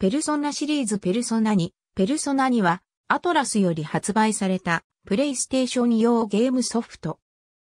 ペルソナシリーズペルソナに、ペルソナには、アトラスより発売された、プレイステーション用ゲームソフト。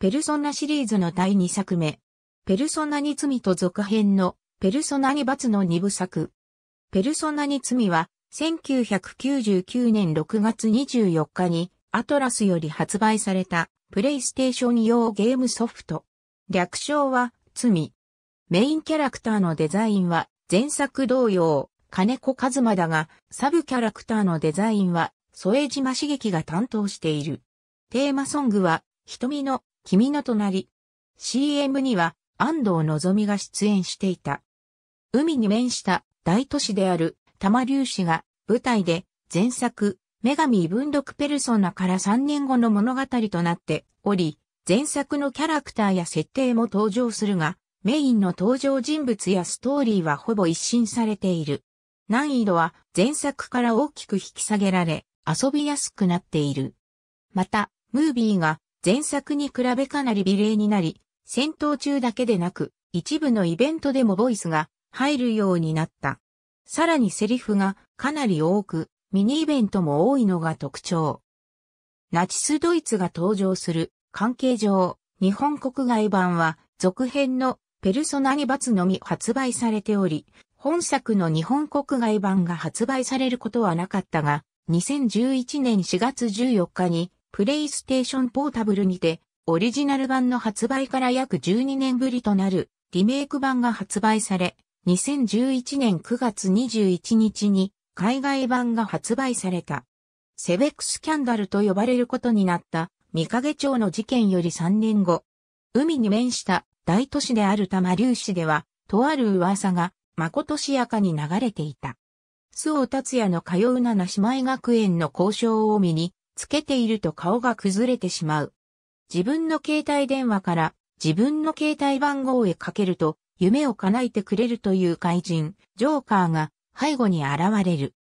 ペルソナシリーズの第2作目。ペルソナに罪と続編の、ペルソナに罰の2部作。ペルソナに罪は、1999年6月24日に、アトラスより発売された、プレイステーション用ゲームソフト。略称は、罪。メインキャラクターのデザインは、前作同様、金子一馬だが、サブキャラクターのデザインは、添島茂樹が担当している。テーマソングは、瞳の、君の隣。CM には、安藤望が出演していた。海に面した大都市である玉粒子が舞台で前作女神異文読ペルソナから3年後の物語となっており、前作のキャラクターや設定も登場するが、メインの登場人物やストーリーはほぼ一新されている。難易度は前作から大きく引き下げられ、遊びやすくなっている。また、ムービーが前作に比べかなり美麗になり、戦闘中だけでなく、一部のイベントでもボイスが入るようになった。さらにセリフがかなり多く、ミニイベントも多いのが特徴。ナチスドイツが登場する関係上、日本国外版は続編のペルソナ2罰のみ発売されており、本作の日本国外版が発売されることはなかったが、2011年4月14日に、プレイステーションポータブルにて、オリジナル版の発売から約12年ぶりとなる、リメイク版が発売され、2011年9月21日に、海外版が発売された。セベックスキャンダルと呼ばれることになった、三影町の事件より3年後、海に面した大都市である多摩粒子では、とある噂がまことしやかに流れていた。須尾達也の通う七姉妹学園の交渉を身に、つけていると顔が崩れてしまう。自分の携帯電話から自分の携帯番号へかけると、夢を叶えてくれるという怪人、ジョーカーが背後に現れる。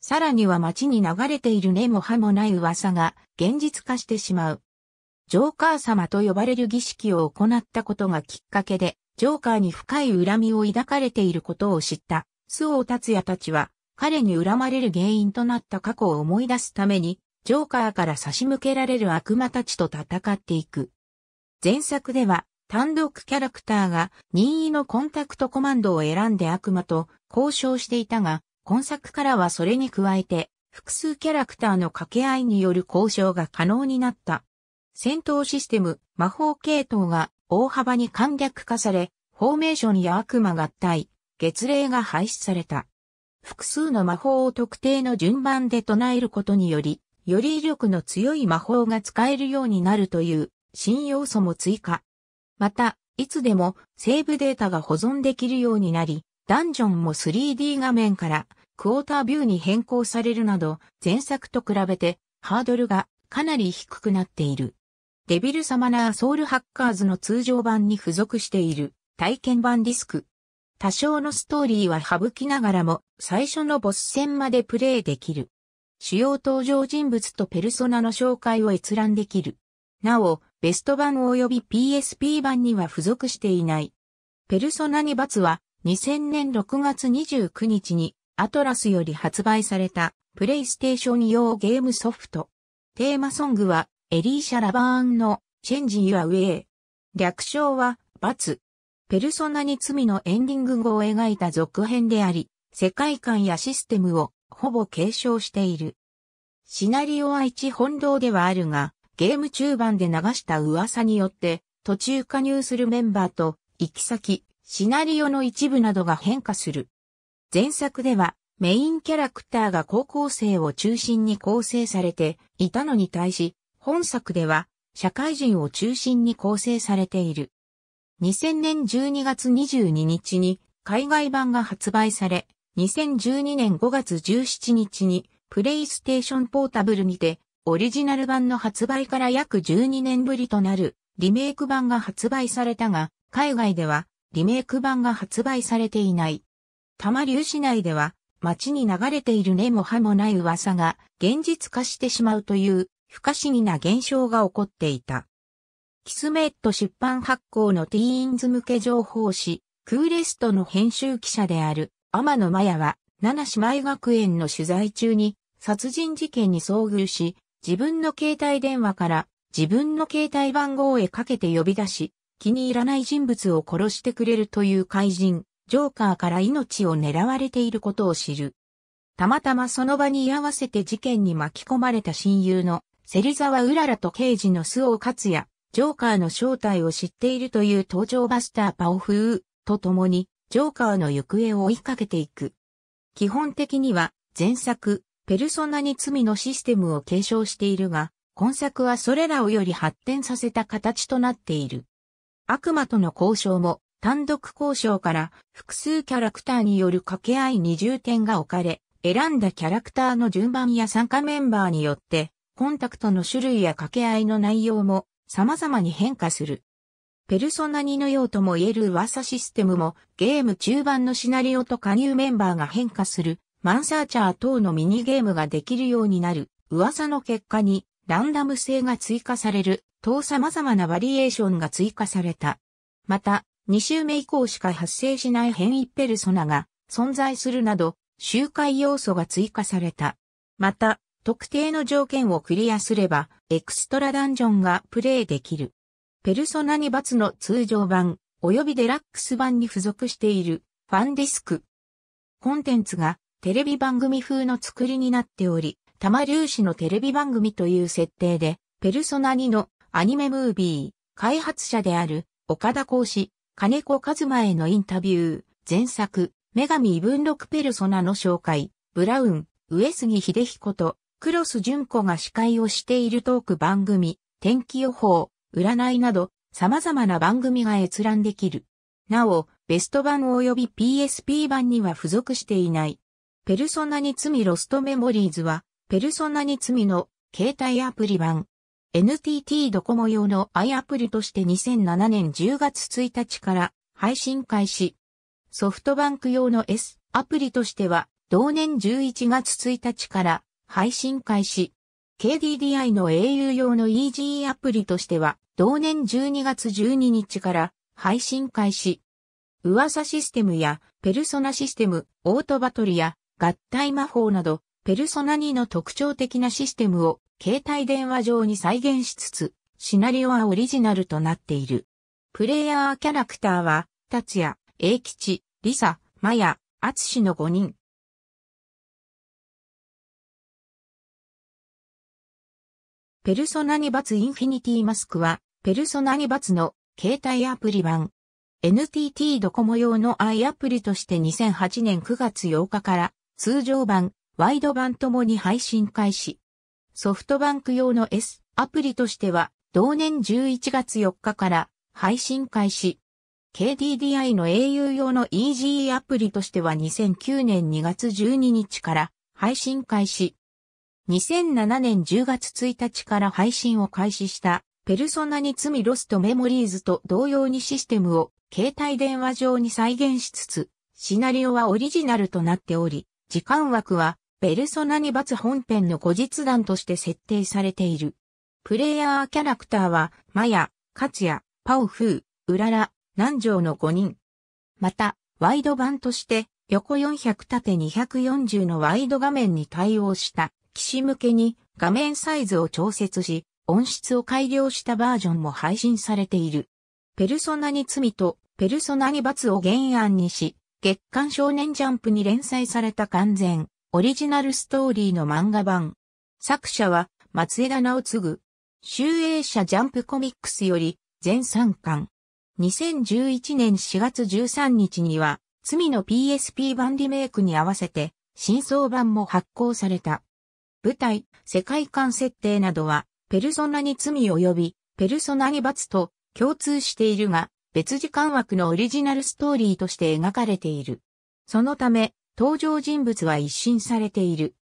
さらには街に流れている根も葉もない噂が現実化してしまう。ジョーカー様と呼ばれる儀式を行ったことがきっかけで、ジョーカーに深い恨みを抱かれていることを知った、周防達也たちは、彼に恨まれる原因となった過去を思い出すために、ジョーカーから差し向けられる悪魔たちと戦っていく。前作では、単独キャラクターが任意のコンタクトコマンドを選んで悪魔と交渉していたが、今作からはそれに加えて、複数キャラクターの掛け合いによる交渉が可能になった。戦闘システム、魔法系統が大幅に簡略化され、フォーメーションや悪魔合体、月齢が廃止された。複数の魔法を特定の順番で唱えることにより、より威力の強い魔法が使えるようになるという新要素も追加。また、いつでもセーブデータが保存できるようになり、ダンジョンも 3D 画面からクォータービューに変更されるなど、前作と比べてハードルがかなり低くなっている。デビルサマナーソウルハッカーズの通常版に付属している体験版ディスク。多少のストーリーは省きながらも最初のボス戦までプレイできる。主要登場人物とペルソナの紹介を閲覧できる。なお、ベスト版及び PSP 版には付属していない。ペルソナ2罰は2000年6月29日にアトラスより発売されたプレイステーション用ゲームソフト。テーマソングはエリーシャ・ラバーンのチェンジ・ユア・ウェイ。略称は、バツ。ペルソナに罪のエンディング後を描いた続編であり、世界観やシステムをほぼ継承している。シナリオは一本堂ではあるが、ゲーム中盤で流した噂によって、途中加入するメンバーと、行き先、シナリオの一部などが変化する。前作では、メインキャラクターが高校生を中心に構成されていたのに対し、本作では社会人を中心に構成されている。2000年12月22日に海外版が発売され、2012年5月17日にプレイステーションポータブルにてオリジナル版の発売から約12年ぶりとなるリメイク版が発売されたが、海外ではリメイク版が発売されていない。多摩流市内では街に流れている根も葉もない噂が現実化してしまうという不可思議な現象が起こっていた。キスメット出版発行のティーンズ向け情報誌、クーレストの編集記者である天野マ也は、七姉妹学園の取材中に殺人事件に遭遇し、自分の携帯電話から自分の携帯番号へかけて呼び出し、気に入らない人物を殺してくれるという怪人、ジョーカーから命を狙われていることを知る。たまたまその場に居合わせて事件に巻き込まれた親友の芹沢うららと刑事の周カツ也、ジョーカーの正体を知っているという登場バスターパオフーと共に、ジョーカーの行方を追いかけていく。基本的には、前作、ペルソナに罪のシステムを継承しているが、今作はそれらをより発展させた形となっている。悪魔との交渉も、単独交渉から複数キャラクターによる掛け合いに重点が置かれ、選んだキャラクターの順番や参加メンバーによってコンタクトの種類や掛け合いの内容も様々に変化する。ペルソナ2のようとも言える噂システムもゲーム中盤のシナリオと加入メンバーが変化するマンサーチャー等のミニゲームができるようになる噂の結果にランダム性が追加される等様々なバリエーションが追加された。また、2週目以降しか発生しない変異ペルソナが存在するなど、周回要素が追加された。また、特定の条件をクリアすれば、エクストラダンジョンがプレイできる。ペルソナ2罰の通常版、及びデラックス版に付属している、ファンディスク。コンテンツが、テレビ番組風の作りになっており、玉粒子のテレビ番組という設定で、ペルソナ2のアニメムービー、開発者である、岡田講師、金子和馬へのインタビュー、前作、女神異文録ペルソナの紹介、ブラウン、上杉秀彦と、クロス純子が司会をしているトーク番組、天気予報、占いなど、様々な番組が閲覧できる。なお、ベスト版及び PSP 版には付属していない。ペルソナに罪ロストメモリーズは、ペルソナに罪の携帯アプリ版。NTT ドコモ用の i アプリとして2007年10月1日から配信開始。ソフトバンク用の S アプリとしては、同年11月1日から配信開始。KDDI の au 用の EG アプリとしては、同年12月12日から配信開始。噂システムやペルソナシステム、オートバトルや合体魔法など、ペルソナ2の特徴的なシステムを携帯電話上に再現しつつ、シナリオはオリジナルとなっている。プレイヤーキャラクターは、達也、英吉、リサ、マヤ、アツシの5人。ペルソナに×インフィニティマスクは、ペルソナに×の携帯アプリ版。NTT ドコモ用の i アプリとして2008年9月8日から通常版、ワイド版ともに配信開始。ソフトバンク用の S アプリとしては同年11月4日から配信開始。KDDI の au 用の e g アプリとしては2009年2月12日から配信開始。2007年10月1日から配信を開始したペルソナに罪ロストメモリーズと同様にシステムを携帯電話上に再現しつつ、シナリオはオリジナルとなっており、時間枠はペルソナに罰本編の後日談として設定されている。プレイヤーキャラクターは、マヤ、カツヤ、パオフー、ウララ、南城の5人。また、ワイド版として、横400縦240のワイド画面に対応した機種向けに画面サイズを調節し、音質を改良したバージョンも配信されている。ペルソナに罪とペルソナに罰を原案にし、月刊少年ジャンプに連載された完全、オリジナルストーリーの漫画版。作者は松枝直嗣。集英社ジャンプコミックスより全3巻。2011年4月13日には、罪の PSP 版リメイクに合わせて、真相版も発行された。舞台、世界観設定などは、ペルソナに罪及び、ペルソナに罰と共通しているが、別時間枠のオリジナルストーリーとして描かれている。そのため、登場人物は一新されている。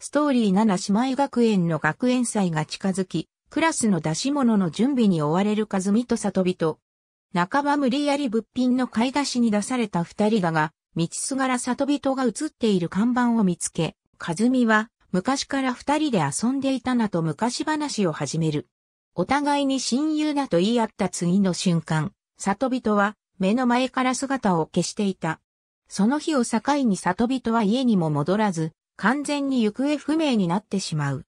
ストーリー7姉妹学園の学園祭が近づき、クラスの出し物の準備に追われる和美と里人。半ば無理やり物品の買い出しに出された二人だが、道すがら里人が映っている看板を見つけ、和美は昔から二人で遊んでいたなと昔話を始める。お互いに親友だと言い合った次の瞬間、里人は目の前から姿を消していた。その日を境に里人は家にも戻らず、完全に行方不明になってしまう。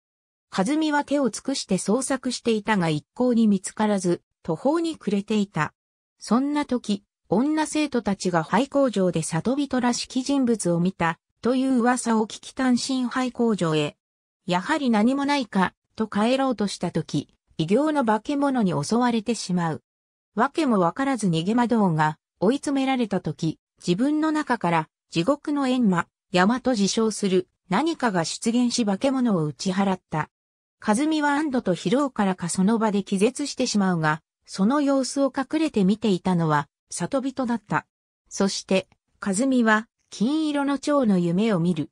かずみは手を尽くして捜索していたが一向に見つからず、途方に暮れていた。そんな時、女生徒たちが廃工場で里人らしき人物を見たという噂を聞き単身廃工場へ。やはり何もないか、と帰ろうとしたとき、異形の化け物に襲われてしまう。わけもわからず逃げ惑うが、追い詰められたとき、自分の中から、地獄の閻魔、山と自称する、何かが出現し化け物を打ち払った。かずみは安堵と疲労からかその場で気絶してしまうが、その様子を隠れて見ていたのは、里人だった。そして、かずみは、金色の蝶の夢を見る。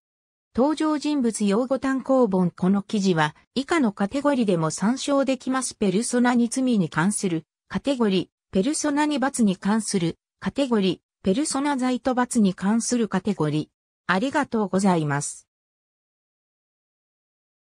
登場人物用語単行本この記事は以下のカテゴリでも参照できます。ペルソナに罪に関するカテゴリ、ペルソナに罰に関するカテゴリ、ペルソナ罪と罰に関するカテゴリ。ありがとうございます。